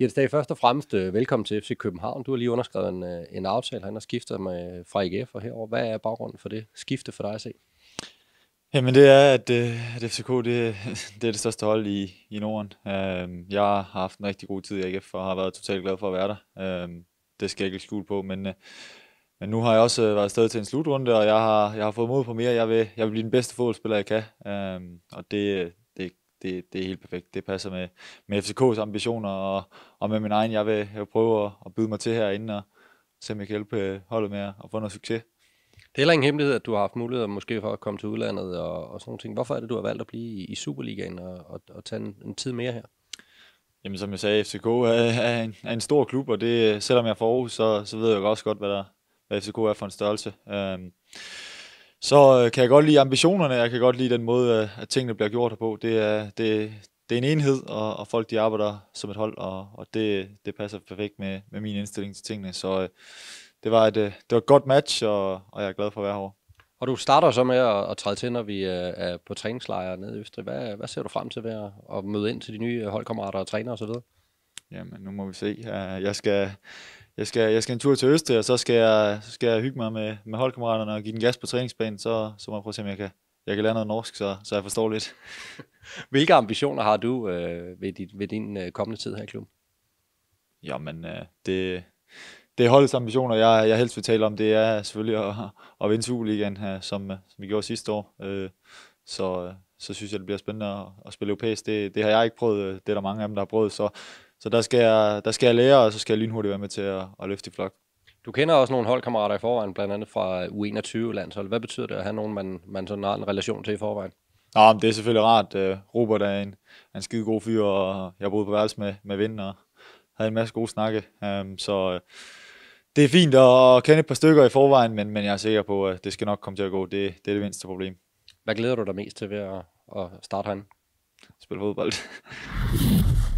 Jens Dage, først og fremmest øh, velkommen til FC København. Du har lige underskrevet en, øh, en aftale, han har skiftet med øh, fra IGF og herover. Hvad er baggrunden for det skifte for dig at se? Jamen det er, at, at FCK det, det er det største hold i, i Norden. Øhm, jeg har haft en rigtig god tid i IGF og har været totalt glad for at være der. Øhm, det skal jeg ikke skjule på, men, men nu har jeg også været afsted til en slutrunde, og jeg har, jeg har fået mod på mere. Jeg vil, jeg vil blive den bedste fodboldspiller, jeg kan, øhm, og det, det, det er helt perfekt. Det passer med, med FCK's ambitioner og, og med min egen. Jeg vil, jeg vil prøve at, at byde mig til herinde og se, om jeg kan hjælpe øh, holdet med at, få noget succes. Det er heller ingen hemmelighed, at du har haft mulighed måske for at komme til udlandet og, og sådan noget. ting. Hvorfor er det, du har valgt at blive i, Superligaen og, og, og tage en, en tid mere her? Jamen, som jeg sagde, FCK er, øh, er, en, er en stor klub, og det, selvom jeg er fra Aarhus, så, så ved jeg også godt, hvad, der, hvad FCK er for en størrelse. Øhm, så øh, kan jeg godt lide ambitionerne, jeg kan godt lide den måde, øh, at tingene bliver gjort på. Det er, det, det er en enhed, og, og folk de arbejder som et hold, og, og det, det passer perfekt med, med min indstilling til tingene. Så øh, det, var et, øh, det var et godt match, og, og jeg er glad for at være her. Og du starter så med at, træde til, når vi er på træningslejre nede i Østrig. Hvad, hvad ser du frem til ved at, møde ind til de nye holdkammerater og træner osv.? jamen nu må vi se. Jeg skal, jeg skal, jeg skal en tur til Østrig, og så skal jeg, så skal jeg hygge mig med, med holdkammeraterne og give den gas på træningsbanen, så, så må jeg prøve at se, om jeg kan, jeg kan lære noget norsk, så, så jeg forstår lidt. Hvilke ambitioner har du øh, ved, dit, ved din øh, kommende tid her i klubben? Jamen, øh, det, det er holdets ambitioner, jeg, jeg helst vil tale om, det er selvfølgelig at, at vinde Superligaen, øh, som, som vi gjorde sidste år. Øh, så, så synes jeg, det bliver spændende at, at spille europæisk. Det, det har jeg ikke prøvet, det er der mange af dem, der har prøvet, så så der skal, jeg, der skal jeg lære, og så skal jeg lynhurtigt være med til at, at løfte i flok. Du kender også nogle holdkammerater i forvejen, blandt andet fra U21-landshold. Hvad betyder det at have nogen, man, man sådan har en relation til i forvejen? Nå, men det er selvfølgelig rart. Øh, Robert er en, en skide god fyr, og jeg boede på værelse med, med vinden, og havde en masse gode snakke. Um, så øh, det er fint at kende et par stykker i forvejen, men, men jeg er sikker på, at det skal nok komme til at gå. Det, det er det mindste problem. Hvad glæder du dig mest til ved at, at starte herinde? Spille fodbold.